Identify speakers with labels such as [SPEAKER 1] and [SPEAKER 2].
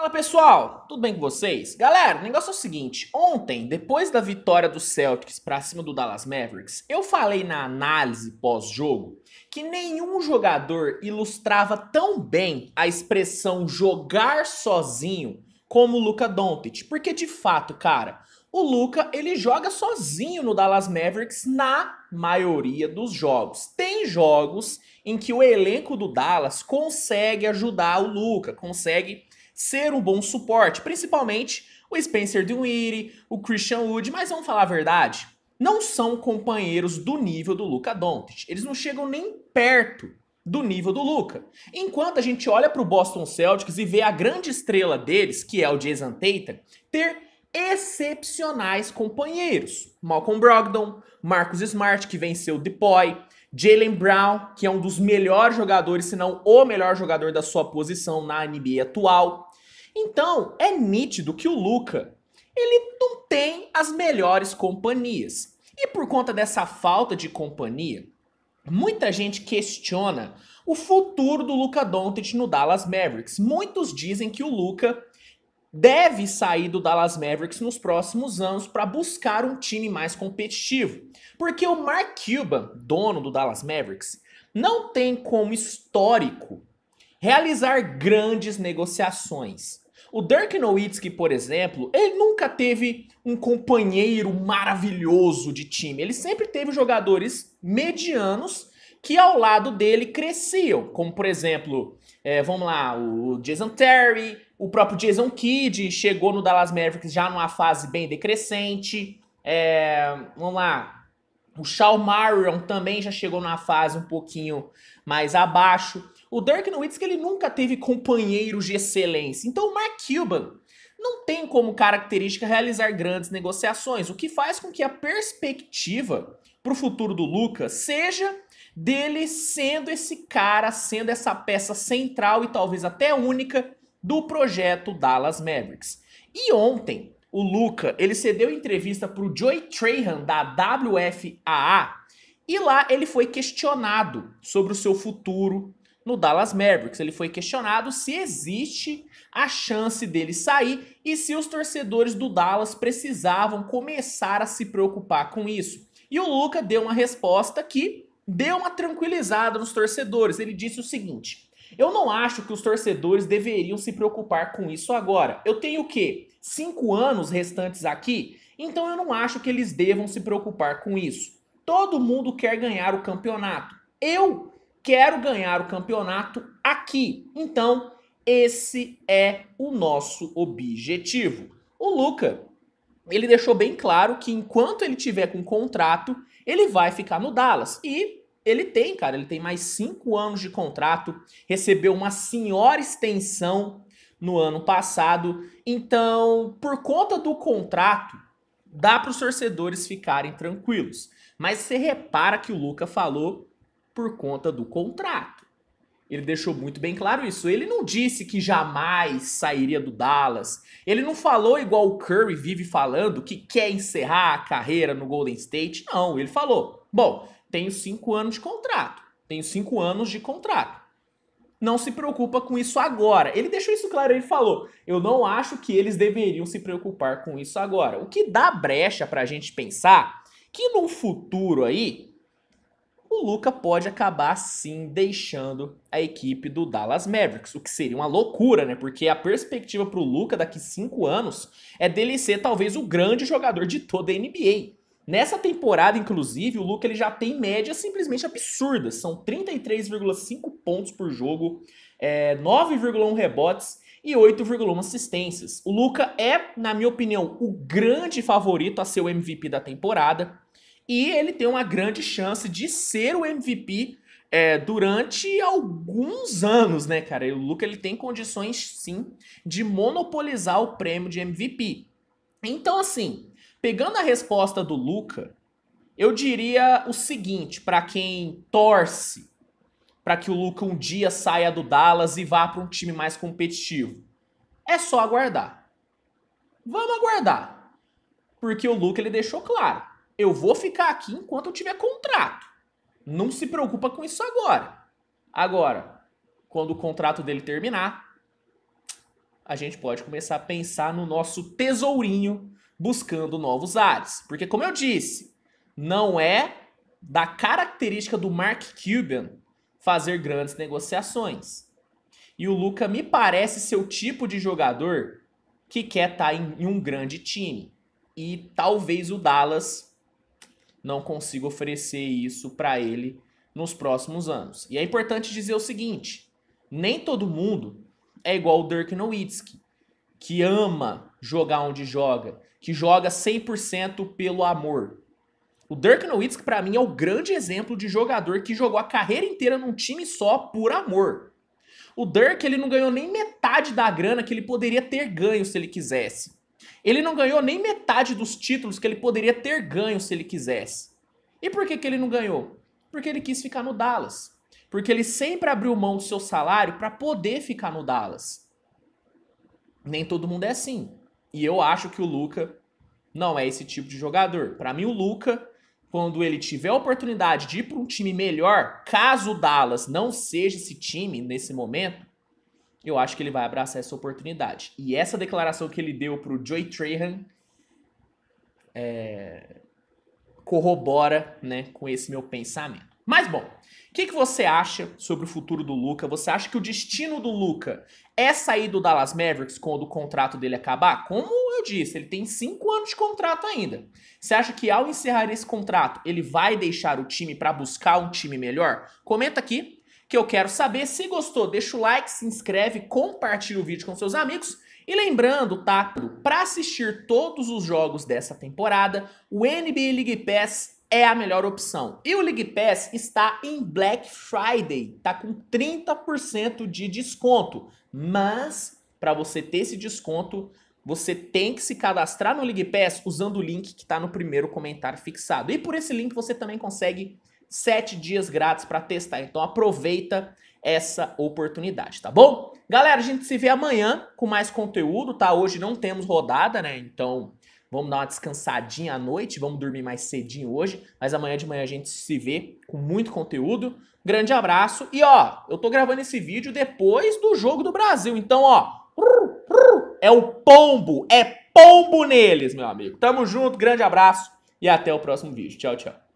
[SPEAKER 1] Fala pessoal, tudo bem com vocês? Galera, o negócio é o seguinte: ontem, depois da vitória do Celtics para cima do Dallas Mavericks, eu falei na análise pós-jogo que nenhum jogador ilustrava tão bem a expressão jogar sozinho como o Luca Doncic, porque de fato, cara, o Luca ele joga sozinho no Dallas Mavericks na maioria dos jogos. Tem jogos em que o elenco do Dallas consegue ajudar o Luca, consegue ser um bom suporte, principalmente o Spencer Dinwiddie, o Christian Wood, mas vamos falar a verdade, não são companheiros do nível do Luca Doncic. Eles não chegam nem perto do nível do Luca. Enquanto a gente olha para o Boston Celtics e vê a grande estrela deles, que é o Jason Tatum, ter excepcionais companheiros. Malcolm Brogdon, Marcus Smart, que venceu o Depoy, Jalen Brown, que é um dos melhores jogadores, se não o melhor jogador da sua posição na NBA atual. Então, é nítido que o Luca, ele não tem as melhores companhias. E por conta dessa falta de companhia, muita gente questiona o futuro do Luca Doncic no Dallas Mavericks. Muitos dizem que o Luca deve sair do Dallas Mavericks nos próximos anos para buscar um time mais competitivo. Porque o Mark Cuban, dono do Dallas Mavericks, não tem como histórico realizar grandes negociações. O Dirk Nowitzki, por exemplo, ele nunca teve um companheiro maravilhoso de time. Ele sempre teve jogadores medianos que ao lado dele cresciam, como por exemplo, é, vamos lá, o Jason Terry, o próprio Jason Kidd chegou no Dallas Mavericks já numa fase bem decrescente, é, vamos lá, o Shawn Marion também já chegou numa fase um pouquinho mais abaixo. O Dirk Nowitzki ele nunca teve companheiros de excelência, então o Mark Cuban não tem como característica realizar grandes negociações, o que faz com que a perspectiva para o futuro do Lucas seja dele sendo esse cara, sendo essa peça central e talvez até única do projeto Dallas Mavericks. E ontem, o Luca, ele cedeu entrevista para o Joey Trahan da WFAA e lá ele foi questionado sobre o seu futuro no Dallas Mavericks. Ele foi questionado se existe a chance dele sair e se os torcedores do Dallas precisavam começar a se preocupar com isso. E o Luca deu uma resposta que deu uma tranquilizada nos torcedores. Ele disse o seguinte: Eu não acho que os torcedores deveriam se preocupar com isso agora. Eu tenho o quê? Cinco anos restantes aqui? Então eu não acho que eles devam se preocupar com isso. Todo mundo quer ganhar o campeonato. Eu quero ganhar o campeonato aqui. Então, esse é o nosso objetivo. O Luca, ele deixou bem claro que enquanto ele tiver com contrato, ele vai ficar no Dallas. E ele tem, cara, ele tem mais cinco anos de contrato, recebeu uma senhora extensão no ano passado. Então, por conta do contrato, dá para os torcedores ficarem tranquilos. Mas você repara que o Luca falou por conta do contrato. Ele deixou muito bem claro isso. Ele não disse que jamais sairia do Dallas. Ele não falou igual o Curry vive falando que quer encerrar a carreira no Golden State. Não, ele falou: "Bom, tenho cinco anos de contrato. Tenho cinco anos de contrato. Não se preocupa com isso agora. Ele deixou isso claro, ele falou: eu não acho que eles deveriam se preocupar com isso agora. O que dá brecha para a gente pensar que no futuro aí, o Luca pode acabar sim deixando a equipe do Dallas Mavericks, o que seria uma loucura, né? Porque a perspectiva para o Luca daqui cinco anos é dele ser talvez o grande jogador de toda a NBA. Nessa temporada, inclusive, o Luca ele já tem médias simplesmente absurdas. São 33,5 pontos por jogo, é, 9,1 rebotes e 8,1 assistências. O Luca é, na minha opinião, o grande favorito a ser o MVP da temporada. E ele tem uma grande chance de ser o MVP é, durante alguns anos, né, cara? E o Luca ele tem condições, sim, de monopolizar o prêmio de MVP. Então, assim, pegando a resposta do Luca, eu diria o seguinte para quem torce para que o Luca um dia saia do Dallas e vá para um time mais competitivo. É só aguardar. Vamos aguardar. Porque o Luca ele deixou claro, eu vou ficar aqui enquanto eu tiver contrato. Não se preocupa com isso agora. Agora, quando o contrato dele terminar, a gente pode começar a pensar no nosso tesourinho buscando novos ares. Porque, como eu disse, não é da característica do Mark Cuban fazer grandes negociações. E o Luca me parece ser o tipo de jogador que quer tá estar em, um grande time. E talvez o Dallas não consiga oferecer isso para ele nos próximos anos. E é importante dizer o seguinte: nem todo mundo é igual o Dirk Nowitzki, que ama jogar onde joga, que joga 100% pelo amor. O Dirk Nowitzki, para mim, é o grande exemplo de jogador que jogou a carreira inteira num time só por amor. O Dirk ele não ganhou nem metade da grana que ele poderia ter ganho se ele quisesse. Ele não ganhou nem metade dos títulos que ele poderia ter ganho se ele quisesse. E por que, que ele não ganhou? Porque ele quis ficar no Dallas porque ele sempre abriu mão do seu salário para poder ficar no Dallas. Nem todo mundo é assim. E eu acho que o Luca não é esse tipo de jogador. Para mim, o Luca, quando ele tiver a oportunidade de ir para um time melhor, caso o Dallas não seja esse time nesse momento, eu acho que ele vai abraçar essa oportunidade. E essa declaração que ele deu para o Joey Trahan é, corrobora né, com esse meu pensamento. Mas bom, o que, que você acha sobre o futuro do Luca? Você acha que o destino do Luca é sair do Dallas Mavericks quando o contrato dele acabar? Como eu disse, ele tem cinco anos de contrato ainda. Você acha que ao encerrar esse contrato, ele vai deixar o time para buscar um time melhor? Comenta aqui que eu quero saber. Se gostou, deixa o like, se inscreve, compartilha o vídeo com seus amigos. E lembrando, tá? Para assistir todos os jogos dessa temporada, o NBA League Pass é a melhor opção. E o League Pass está em Black Friday, tá com 30% de desconto. Mas para você ter esse desconto, você tem que se cadastrar no League Pass usando o link que está no primeiro comentário fixado. E por esse link você também consegue 7 dias grátis para testar. Então aproveita essa oportunidade, tá bom? Galera, a gente se vê amanhã com mais conteúdo, tá? Hoje não temos rodada, né? Então Vamos dar uma descansadinha à noite, vamos dormir mais cedinho hoje, mas amanhã de manhã a gente se vê com muito conteúdo. Grande abraço e ó, eu tô gravando esse vídeo depois do jogo do Brasil, então ó, é o pombo, é pombo neles, meu amigo. Tamo junto, grande abraço e até o próximo vídeo. Tchau, tchau.